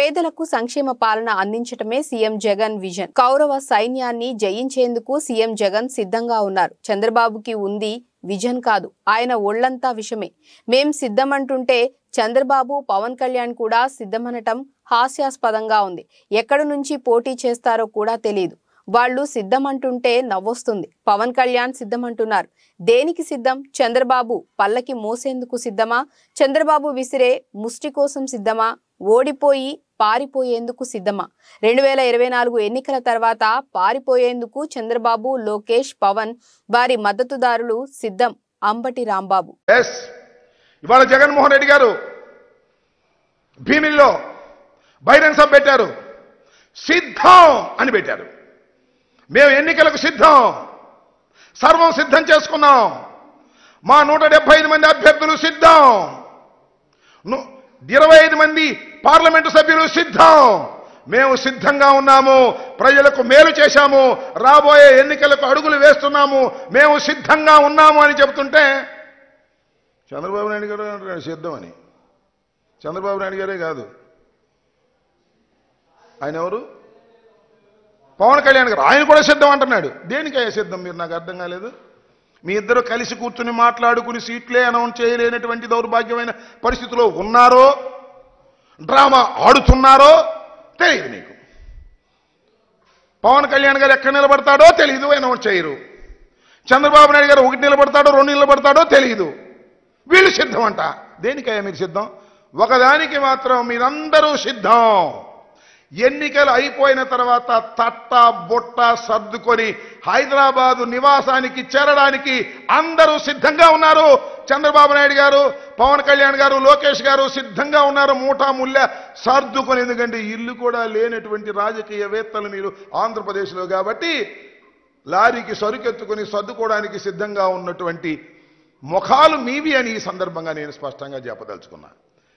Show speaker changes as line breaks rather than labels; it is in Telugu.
పేదలకు సంక్షేమ పాలన అందించటమే సీఎం జగన్ విజన్ కౌరవ సైన్యాన్ని జయించేందుకు సీఎం జగన్ సిద్ధంగా ఉన్నారు చంద్రబాబుకి ఉంది విజన్ కాదు ఆయన ఒళ్లంతా విషమే మేం సిద్ధమంటుంటే చంద్రబాబు పవన్ కళ్యాణ్ కూడా సిద్ధమనటం హాస్యాస్పదంగా ఉంది ఎక్కడ నుంచి పోటీ చేస్తారో కూడా తెలియదు వాళ్ళు సిద్ధమంటుంటే నవ్వొస్తుంది పవన్ కళ్యాణ్ సిద్ధమంటున్నారు దేనికి సిద్ధం చంద్రబాబు పల్లకి మోసేందుకు సిద్ధమా చంద్రబాబు విసిరే ముష్టి కోసం సిద్ధమా ఓడిపోయి పారిపోయేందుకు సిద్ధమా రెండు వేల ఇరవై నాలుగు ఎన్నికల తర్వాత పారిపోయేందుకు చంద్రబాబు లోకేష్ పవన్ వారి మద్దతుదారులు సిద్ధం అంబటి రాంబాబు
ఇవాళ జగన్మోహన్ రెడ్డి గారు భీమిల్లో బహిరంగ సభ పెట్టారు సిద్ధం అని పెట్టారు మేము ఎన్నికలకు సిద్ధం సర్వం సిద్ధం చేసుకున్నాం మా నూట మంది అభ్యర్థులు సిద్ధం ఇరవై మంది పార్లమెంటు సభ్యులు సిద్ధం మేము సిద్ధంగా ఉన్నాము ప్రజలకు మేలు చేశాము రాబోయే ఎన్నికలకు అడుగులు వేస్తున్నాము మేము సిద్ధంగా ఉన్నాము అని చెబుతుంటే చంద్రబాబు నాయుడు గారు అంటున్నాడు సిద్ధమని చంద్రబాబు నాయుడు గారే కాదు ఆయన ఎవరు పవన్ కళ్యాణ్ గారు ఆయన కూడా సిద్ధం అంటున్నాడు దేనికయ్యా సిద్ధం మీరు నాకు అర్థం కాలేదు మీ ఇద్దరు కలిసి కూర్చుని మాట్లాడుకుని సీట్లే అనౌన్స్ చేయలేనటువంటి దౌర్భాగ్యమైన పరిస్థితిలో ఉన్నారో డ్రామా ఆడుతున్నారో తెలియదు నీకు పవన్ కళ్యాణ్ గారు ఎక్కడ నిలబడతాడో తెలియదు అనౌన్స్ చేయరు చంద్రబాబు నాయుడు గారు ఒకటి నిలబడతాడో రెండు నిలబడతాడో తెలియదు వీళ్ళు సిద్ధం అంట దేనికయ్యా మీరు సిద్ధం ఒకదానికి మాత్రం మీరందరూ సిద్ధం ఎన్నికలు అయిపోయిన తర్వాత తట్ట బొట్ట సర్దుకొని హైదరాబాదు నివాసానికి చేరడానికి అందరూ సిద్ధంగా ఉన్నారు చంద్రబాబు నాయుడు గారు పవన్ కళ్యాణ్ గారు లోకేష్ గారు సిద్ధంగా ఉన్నారు మూటా ముళ్ళ సర్దుకొని ఎందుకంటే ఇల్లు కూడా లేనటువంటి రాజకీయవేత్తలు మీరు ఆంధ్రప్రదేశ్లో కాబట్టి లారీకి సరుకెత్తుకుని సర్దుకోవడానికి సిద్ధంగా ఉన్నటువంటి ముఖాలు మీవి అని ఈ సందర్భంగా నేను స్పష్టంగా చెప్పదలుచుకున్నాను